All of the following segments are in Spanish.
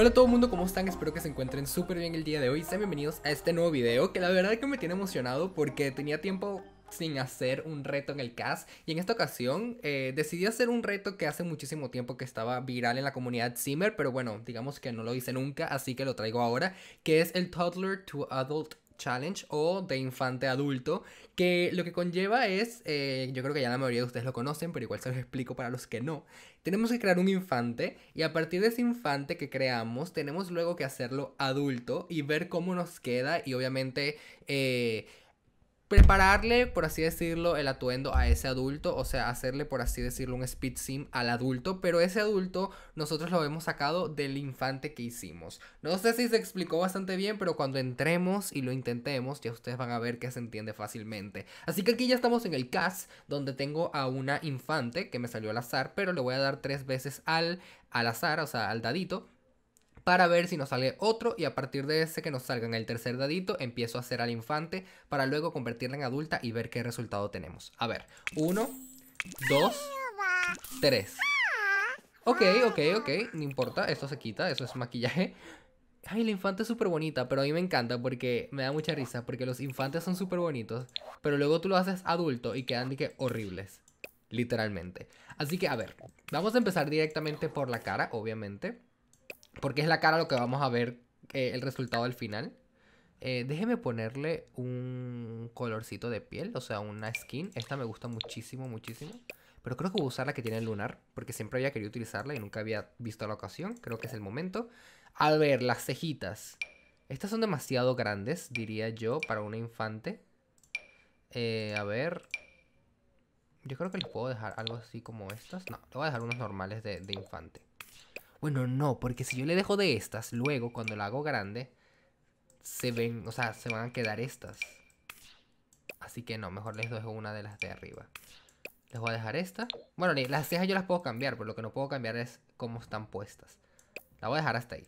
Hola todo el mundo, ¿cómo están? Espero que se encuentren súper bien el día de hoy. Sean bienvenidos a este nuevo video que la verdad que me tiene emocionado porque tenía tiempo sin hacer un reto en el cast y en esta ocasión eh, decidí hacer un reto que hace muchísimo tiempo que estaba viral en la comunidad Zimmer, pero bueno, digamos que no lo hice nunca, así que lo traigo ahora, que es el Toddler to Adult Challenge o de infante adulto, que lo que conlleva es, eh, yo creo que ya la mayoría de ustedes lo conocen, pero igual se los explico para los que no. Tenemos que crear un infante y a partir de ese infante que creamos, tenemos luego que hacerlo adulto y ver cómo nos queda y obviamente... Eh, prepararle, por así decirlo, el atuendo a ese adulto, o sea, hacerle, por así decirlo, un speed sim al adulto, pero ese adulto nosotros lo hemos sacado del infante que hicimos. No sé si se explicó bastante bien, pero cuando entremos y lo intentemos, ya ustedes van a ver que se entiende fácilmente. Así que aquí ya estamos en el CAS, donde tengo a una infante que me salió al azar, pero le voy a dar tres veces al, al azar, o sea, al dadito, para ver si nos sale otro y a partir de ese que nos salga en el tercer dadito empiezo a hacer al infante para luego convertirla en adulta y ver qué resultado tenemos. A ver, uno, dos, tres. Ok, ok, ok, no importa, esto se quita, eso es maquillaje. Ay, la infante es súper bonita, pero a mí me encanta porque me da mucha risa, porque los infantes son súper bonitos, pero luego tú lo haces adulto y quedan de que horribles, literalmente. Así que, a ver, vamos a empezar directamente por la cara, obviamente. Porque es la cara lo que vamos a ver eh, el resultado al final. Eh, déjeme ponerle un colorcito de piel, o sea, una skin. Esta me gusta muchísimo, muchísimo. Pero creo que voy a usar la que tiene el lunar, porque siempre había querido utilizarla y nunca había visto la ocasión. Creo que es el momento. A ver, las cejitas. Estas son demasiado grandes, diría yo, para una infante. Eh, a ver. Yo creo que les puedo dejar algo así como estas. No, le voy a dejar unos normales de, de infante. Bueno, no, porque si yo le dejo de estas, luego cuando la hago grande, se ven, o sea, se van a quedar estas. Así que no, mejor les dejo una de las de arriba. Les voy a dejar esta. Bueno, las cejas yo las puedo cambiar, pero lo que no puedo cambiar es cómo están puestas. La voy a dejar hasta ahí.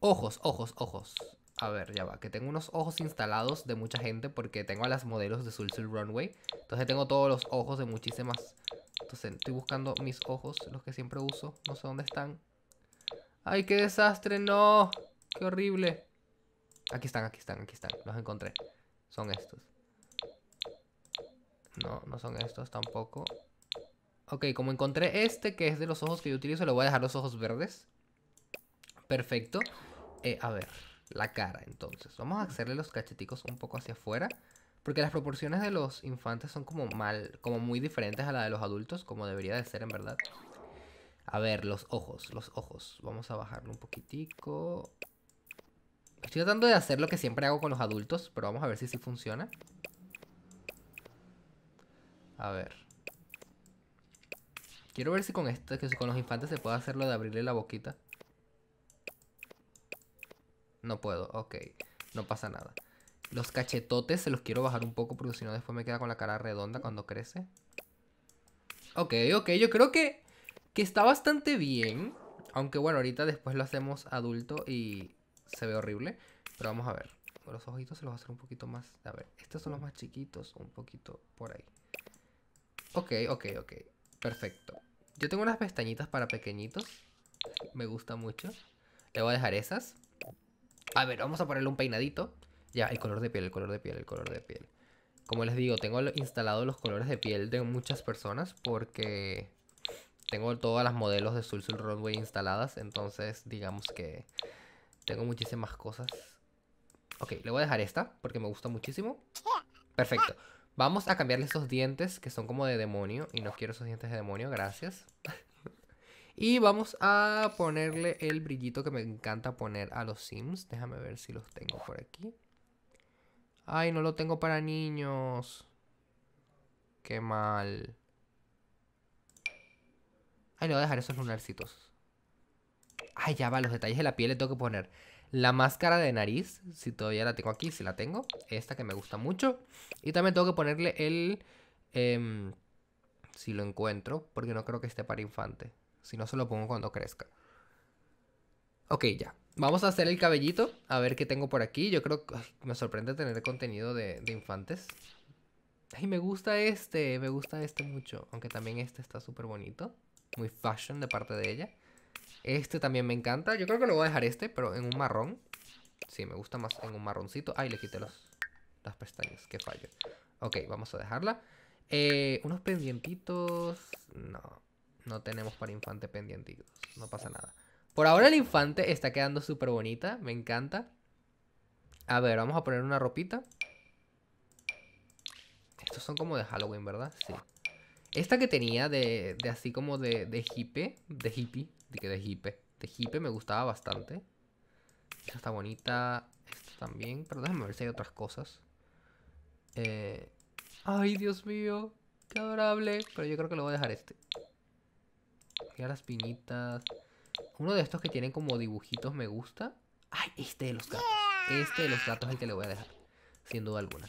Ojos, ojos, ojos. A ver, ya va, que tengo unos ojos instalados de mucha gente porque tengo a las modelos de Soul Runway. Entonces tengo todos los ojos de muchísimas... Entonces estoy buscando mis ojos, los que siempre uso. No sé dónde están. Ay, qué desastre, no. Qué horrible. Aquí están, aquí están, aquí están. Los encontré. Son estos. No, no son estos tampoco. Ok, como encontré este que es de los ojos que yo utilizo, le voy a dejar los ojos verdes. Perfecto. Eh, a ver, la cara entonces. Vamos a hacerle los cacheticos un poco hacia afuera. Porque las proporciones de los infantes son como mal, como muy diferentes a la de los adultos, como debería de ser en verdad. A ver, los ojos, los ojos. Vamos a bajarlo un poquitico. Estoy tratando de hacer lo que siempre hago con los adultos, pero vamos a ver si sí funciona. A ver. Quiero ver si con esto, que con los infantes se puede hacer lo de abrirle la boquita. No puedo, ok. No pasa nada. Los cachetotes se los quiero bajar un poco porque si no después me queda con la cara redonda cuando crece. Ok, ok, yo creo que que está bastante bien. Aunque bueno, ahorita después lo hacemos adulto y se ve horrible. Pero vamos a ver. Los ojitos se los voy a hacer un poquito más. A ver, estos son los más chiquitos. Un poquito por ahí. Ok, ok, ok. Perfecto. Yo tengo unas pestañitas para pequeñitos. Me gusta mucho. Le voy a dejar esas. A ver, vamos a ponerle un peinadito. Ya, el color de piel, el color de piel, el color de piel. Como les digo, tengo instalado los colores de piel de muchas personas porque tengo todas las modelos de Sul Runway instaladas, entonces digamos que tengo muchísimas cosas. Ok, le voy a dejar esta porque me gusta muchísimo. Perfecto. Vamos a cambiarle esos dientes que son como de demonio y no quiero esos dientes de demonio, gracias. y vamos a ponerle el brillito que me encanta poner a los Sims. Déjame ver si los tengo por aquí. Ay, no lo tengo para niños. Qué mal. Ahí le voy a dejar esos lunarcitos. Ay, ya va, los detalles de la piel le tengo que poner. La máscara de nariz, si todavía la tengo aquí, si la tengo. Esta que me gusta mucho. Y también tengo que ponerle el... Em, si lo encuentro, porque no creo que esté para infante. Si no, se lo pongo cuando crezca. Ok, ya. Vamos a hacer el cabellito, a ver qué tengo por aquí. Yo creo que me sorprende tener contenido de infantes. Ay, me gusta este, me gusta este mucho. Aunque también este está súper bonito. Muy fashion de parte de ella. Este también me encanta. Yo creo que lo voy a dejar este, pero en un marrón. Sí, me gusta más en un marroncito. Ay, le quité los, las pestañas. Qué fallo. Ok, vamos a dejarla. Eh, unos pendientitos. No, no tenemos para infante pendientitos. No pasa nada. Por ahora el infante está quedando súper bonita. Me encanta. A ver, vamos a poner una ropita. Estos son como de Halloween, ¿verdad? Sí. Esta que tenía de, así como de, de hippie. De hippie. De que de hippie. De hippie me gustaba bastante. Esta está bonita. Esta también. Pero déjame ver si hay otras cosas. Eh... Ay, Dios mío. Qué adorable. Pero yo creo que lo voy a dejar este. Mira las pinitas. Uno de estos que tienen como dibujitos me gusta. Ay, este de los gatos. Este de los gatos es el que le voy a dejar. Sin duda alguna.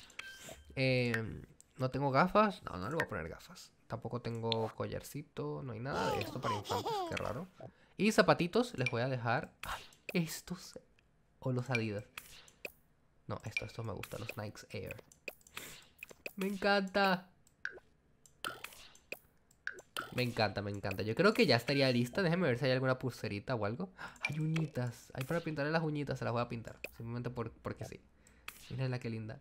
Eh, no tengo gafas. No, no le voy a poner gafas. Tampoco tengo collarcito. No hay nada de esto para infantes. Qué raro. Y zapatitos les voy a dejar. estos. O los Adidas. No, esto, esto me gustan Los Nike Air. Me encanta. Me encanta, me encanta. Yo creo que ya estaría lista. Déjenme ver si hay alguna pulserita o algo. ¡Ah! Hay uñitas. Hay para pintarle las uñitas. Se las voy a pintar. Simplemente porque sí. Miren la que linda.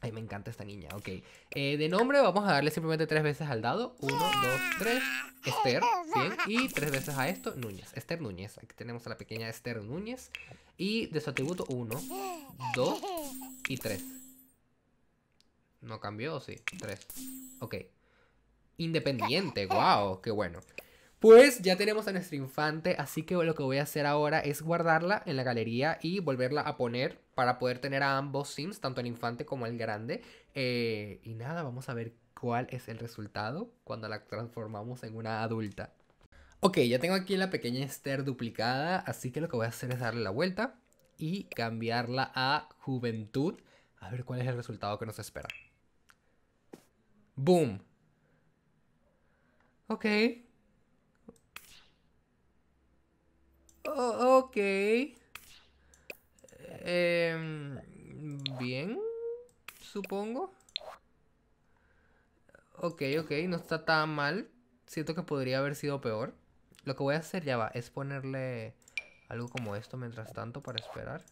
Ay, me encanta esta niña, ok. Eh, de nombre vamos a darle simplemente tres veces al dado. Uno, dos, tres. Esther, bien. Y tres veces a esto, Núñez. Esther Núñez. Aquí tenemos a la pequeña Esther Núñez. Y de su atributo, uno, dos y tres. ¿No cambió? Sí, tres. Ok. Independiente, wow, qué bueno. Pues ya tenemos a nuestro infante, así que lo que voy a hacer ahora es guardarla en la galería y volverla a poner para poder tener a ambos sims, tanto el infante como el grande. Eh, y nada, vamos a ver cuál es el resultado cuando la transformamos en una adulta. Ok, ya tengo aquí la pequeña Esther duplicada, así que lo que voy a hacer es darle la vuelta y cambiarla a juventud. A ver cuál es el resultado que nos espera. ¡Boom! Ok, Oh, ok. Em, bien, supongo. Ok, ok, no está tan mal. Siento que podría haber sido peor. Lo que voy a hacer ya va, es ponerle algo como esto mientras tanto para esperar.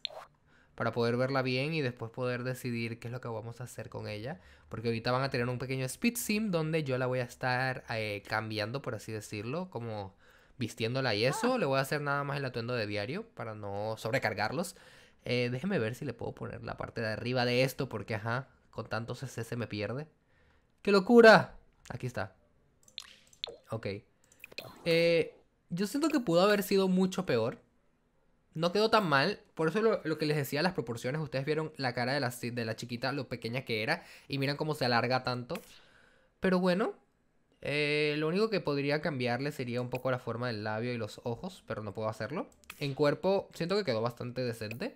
Para poder verla bien y después poder decidir qué es lo que vamos a hacer con ella. Porque ahorita van a tener un pequeño speed sim donde yo la voy a estar eh, cambiando, por así decirlo. Como vistiéndola y eso. Le voy a hacer nada más el atuendo de diario para no sobrecargarlos. Eh, déjeme ver si le puedo poner la parte de arriba de esto porque, ajá, con tanto CC se me pierde. ¡Qué locura! Aquí está. Ok. Eh, yo siento que pudo haber sido mucho peor. No quedó tan mal, por eso lo, que les decía, las proporciones, ustedes vieron la cara de la, de la chiquita, lo pequeña que era, y miran cómo se alarga tanto. Pero bueno, eh, lo único que podría cambiarle sería un poco la forma del labio y los ojos, pero no puedo hacerlo. En cuerpo siento que quedó bastante decente.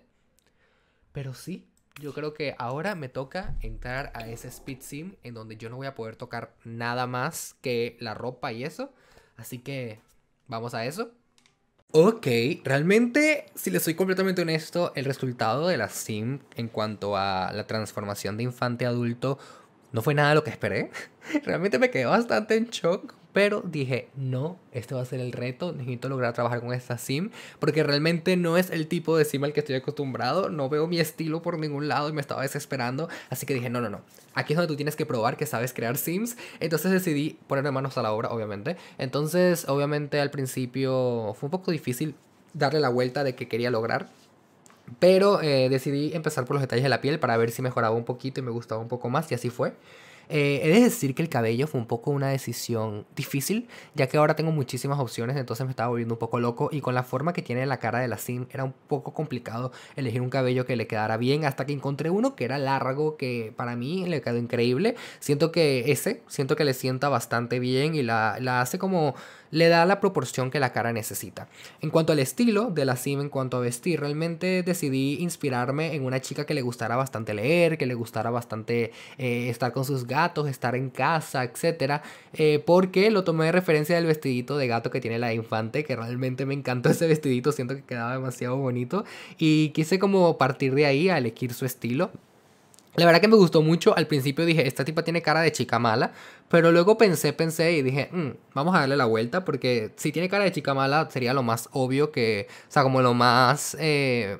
Pero sí, yo creo que ahora me toca entrar a ese speed sim en donde yo no voy a poder tocar nada más que la ropa y eso. Así que vamos a eso. Ok, realmente, si les soy completamente honesto, el resultado de la sim en cuanto a la transformación de infante a adulto no fue nada lo que esperé. Realmente me quedé bastante en shock. Pero dije, no, este va a ser el reto. Necesito lograr trabajar con esta sim. Porque realmente no es el tipo de sim al que estoy acostumbrado. No veo mi estilo por ningún lado y me estaba desesperando. Así que dije, no, no, no. Aquí es donde tú tienes que probar que sabes crear sims. Entonces decidí ponerme manos a la obra, obviamente. Entonces, obviamente al principio fue un poco difícil darle la vuelta de que quería lograr pero eh, decidí empezar por los detalles de la piel para ver si mejoraba un poquito y me gustaba un poco más y así fue. Eh, he de decir que el cabello fue un poco una decisión difícil, ya que ahora tengo muchísimas opciones, entonces me estaba volviendo un poco loco y con la forma que tiene la cara de la Sim era un poco complicado elegir un cabello que le quedara bien, hasta que encontré uno que era largo, que para mí le quedó increíble. Siento que ese, siento que le sienta bastante bien y la, la hace como le da la proporción que la cara necesita. En cuanto al estilo de la Sim, en cuanto a vestir, realmente decidí inspirarme en una chica que le gustara bastante leer, que le gustara bastante eh, estar con sus gatos, estar en casa, etc. Eh, porque lo tomé de referencia del vestidito de gato que tiene la infante, que realmente me encantó ese vestidito, siento que quedaba demasiado bonito. Y quise como partir de ahí a elegir su estilo. La verdad que me gustó mucho. Al principio dije, esta tipa tiene cara de chica mala. Pero luego pensé, pensé y dije, mm, vamos a darle la vuelta. Porque si tiene cara de chica mala, sería lo más obvio que. O sea, como lo más. Eh,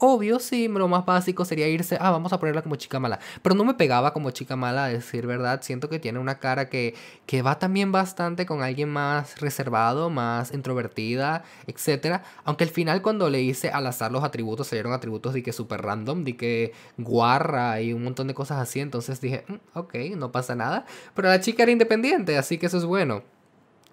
obvio, sí, lo más básico sería irse, ah, vamos a ponerla como chica mala. Pero no me pegaba como chica mala, a decir verdad. Siento que tiene una cara que, que va también bastante con alguien más reservado, más introvertida, etc. Aunque al final, cuando le hice al azar los atributos, salieron atributos de que súper random, de que guarra y un montón de cosas así. Entonces dije, mm, ok, no pasa nada. Pero la chica era independiente, así que eso es bueno.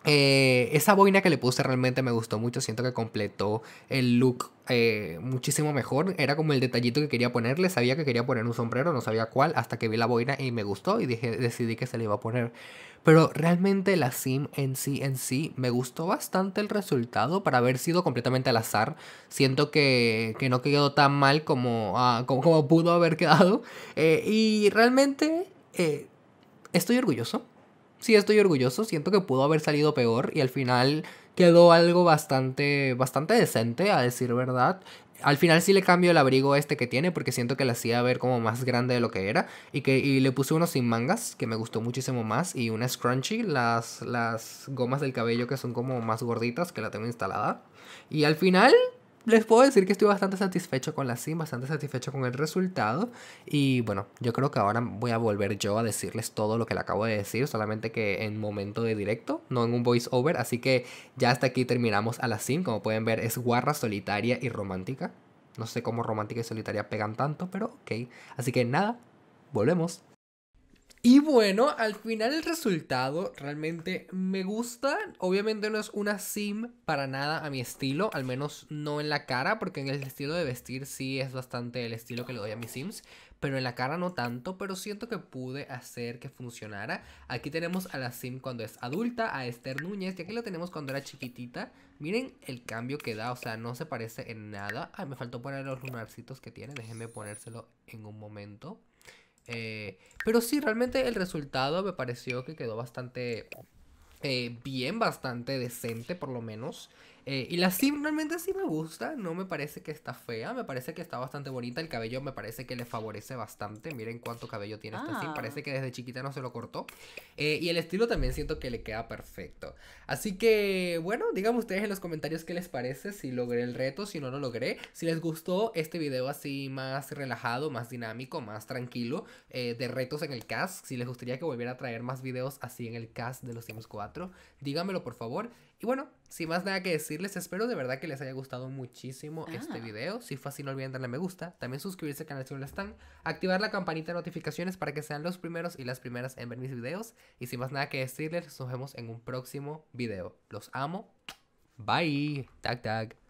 Eh, esa boina que le puse realmente me gustó mucho, siento que completó el look eh, muchísimo mejor, era como el detallito que quería ponerle, sabía que quería poner un sombrero, no sabía cuál, hasta que vi la boina y me gustó y decidí que se le iba a poner. Pero realmente la sim en sí en sí me gustó bastante el resultado para haber sido completamente al azar. Siento que, no quedó tan mal como, ah, como, pudo haber quedado. Eh, y realmente estoy orgulloso sí estoy orgulloso, siento que pudo haber salido peor y al final quedó algo bastante, bastante decente, a decir verdad. Al final sí le cambio el abrigo este que tiene porque siento que le hacía ver como más grande de lo que era y que le puse unos sin mangas que me gustó muchísimo más y una scrunchie, las, las gomas del cabello que son como más gorditas que la tengo instalada. Y al final les puedo decir que estoy bastante satisfecho con la sim, bastante satisfecho con el resultado. Y bueno, yo creo que ahora voy a volver yo a decirles todo lo que le acabo de decir, solamente que en momento de directo, no en un voice over. Así que ya hasta aquí terminamos a la sim. Como pueden ver, es guarra, solitaria y romántica. No sé cómo romántica y solitaria pegan tanto, pero ok. Así que nada, volvemos. Y bueno, al final el resultado realmente me gusta. Obviamente no es una sim para nada a mi estilo, al menos no en la cara, porque en el estilo de vestir sí es bastante el estilo que le doy a mis sims, pero en la cara no tanto, pero siento que pude hacer que funcionara. Aquí tenemos a la sim cuando es adulta, a Esther Núñez, y aquí la tenemos cuando era chiquitita. Miren el cambio que da, o sea, no se parece en nada. Ay, me faltó poner los lunarcitos que tiene, déjenme ponérselo en un momento. Eh, pero sí, realmente el resultado me pareció que quedó bastante eh, bien, bastante decente por lo menos. Eh, y la sim realmente sí me gusta, no me parece que está fea, me parece que está bastante bonita, el cabello me parece que le favorece bastante, miren cuánto cabello tiene esta sim, ah. parece que desde chiquita no se lo cortó. Eh, y el estilo también siento que le queda perfecto. Así que, bueno, díganme ustedes en los comentarios qué les parece, si logré el reto, si no lo logré, si les gustó este video así más relajado, más dinámico, más tranquilo, eh, de retos en el cast, si les gustaría que volviera a traer más videos así en el cast de los Sims 4, díganmelo por favor. Y bueno, sin más nada que decirles, espero de verdad que les haya gustado muchísimo este ah. video. Si fue así, no olviden darle me gusta, también suscribirse al canal si no lo están, activar la campanita de notificaciones para que sean los primeros y las primeras en ver mis videos. Y sin más nada que decirles, nos vemos en un próximo video. Los amo. Bye. Tac, tac.